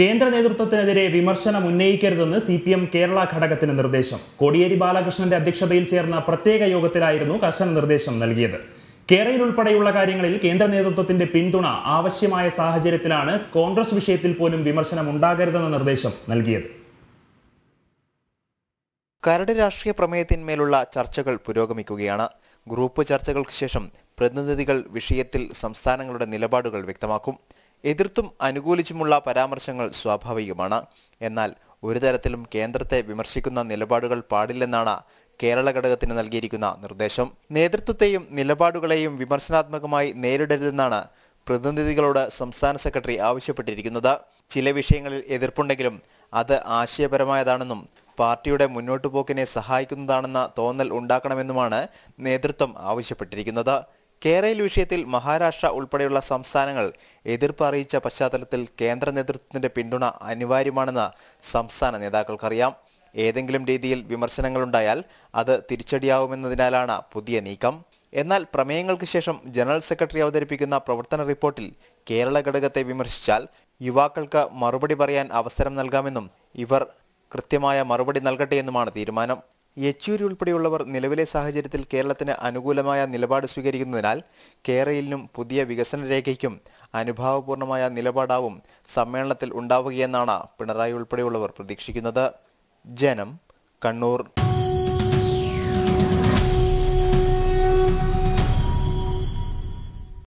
കേന്ദ്ര നേതൃത്വത്തിനെതിരെ വിമർശനം ഉന്നയിക്കരുതെന്ന് സി പി എം കേരള ഘടകത്തിന് നിർദ്ദേശം കോടിയേരി ബാലകൃഷ്ണന്റെ അധ്യക്ഷതയിൽ ചേർന്ന പ്രത്യേക യോഗത്തിലായിരുന്നു കർശന നിർദ്ദേശം നൽകിയത് കേരളയിൽ ഉൾപ്പെടെയുള്ള കാര്യങ്ങളിൽ കേന്ദ്ര നേതൃത്വത്തിന്റെ പിന്തുണ ആവശ്യമായ സാഹചര്യത്തിലാണ് കോൺഗ്രസ് വിഷയത്തിൽ പോലും വിമർശനം ഉണ്ടാകരുതെന്ന നിർദ്ദേശം നൽകിയത് കരട് രാഷ്ട്രീയ പ്രമേയത്തിന്മേലുള്ള ചർച്ചകൾ പുരോഗമിക്കുകയാണ് ഗ്രൂപ്പ് ചർച്ചകൾക്ക് ശേഷം പ്രതിനിധികൾ വിഷയത്തിൽ സംസ്ഥാനങ്ങളുടെ നിലപാടുകൾ വ്യക്തമാക്കും എതിർത്തും അനുകൂലിച്ചുമുള്ള പരാമർശങ്ങൾ സ്വാഭാവികമാണ് എന്നാൽ ഒരു തരത്തിലും കേന്ദ്രത്തെ വിമർശിക്കുന്ന നിലപാടുകൾ പാടില്ലെന്നാണ് കേരള ഘടകത്തിന് നൽകിയിരിക്കുന്ന നിർദ്ദേശം നേതൃത്വത്തെയും നിലപാടുകളെയും വിമർശനാത്മകമായി നേരിടരുതെന്നാണ് പ്രതിനിധികളോട് സംസ്ഥാന സെക്രട്ടറി ആവശ്യപ്പെട്ടിരിക്കുന്നത് ചില വിഷയങ്ങളിൽ എതിർപ്പുണ്ടെങ്കിലും അത് ആശയപരമായതാണെന്നും പാർട്ടിയുടെ മുന്നോട്ടുപോക്കിനെ സഹായിക്കുന്നതാണെന്ന തോന്നൽ ഉണ്ടാക്കണമെന്നുമാണ് നേതൃത്വം ആവശ്യപ്പെട്ടിരിക്കുന്നത് കേരയിൽ വിഷയത്തിൽ മഹാരാഷ്ട്ര ഉൾപ്പെടെയുള്ള സംസ്ഥാനങ്ങൾ എതിർപ്പ് അറിയിച്ച പശ്ചാത്തലത്തിൽ കേന്ദ്ര നേതൃത്വത്തിന്റെ പിന്തുണ അനിവാര്യമാണെന്ന് സംസ്ഥാന നേതാക്കൾക്കറിയാം ഏതെങ്കിലും രീതിയിൽ വിമർശനങ്ങളുണ്ടായാൽ അത് തിരിച്ചടിയാവുമെന്നതിനാലാണ് പുതിയ നീക്കം എന്നാൽ പ്രമേയങ്ങൾക്ക് ശേഷം ജനറൽ സെക്രട്ടറി അവതരിപ്പിക്കുന്ന പ്രവർത്തന റിപ്പോർട്ടിൽ കേരള ഘടകത്തെ വിമർശിച്ചാൽ യുവാക്കൾക്ക് മറുപടി പറയാൻ അവസരം നൽകാമെന്നും ഇവർ കൃത്യമായ മറുപടി നൽകട്ടെയെന്നുമാണ് തീരുമാനം യെച്ചൂരി ഉൾപ്പെടെയുള്ളവർ നിലവിലെ സാഹചര്യത്തിൽ കേരളത്തിന് അനുകൂലമായ നിലപാട് സ്വീകരിക്കുന്നതിനാൽ കേരളിനും പുതിയ വികസന രേഖയ്ക്കും അനുഭാവപൂർണമായ നിലപാടാവും സമ്മേളനത്തിൽ ഉണ്ടാവുകയെന്നാണ് പിണറായി ഉൾപ്പെടെയുള്ളവർ പ്രതീക്ഷിക്കുന്നത് ജനം കണ്ണൂർ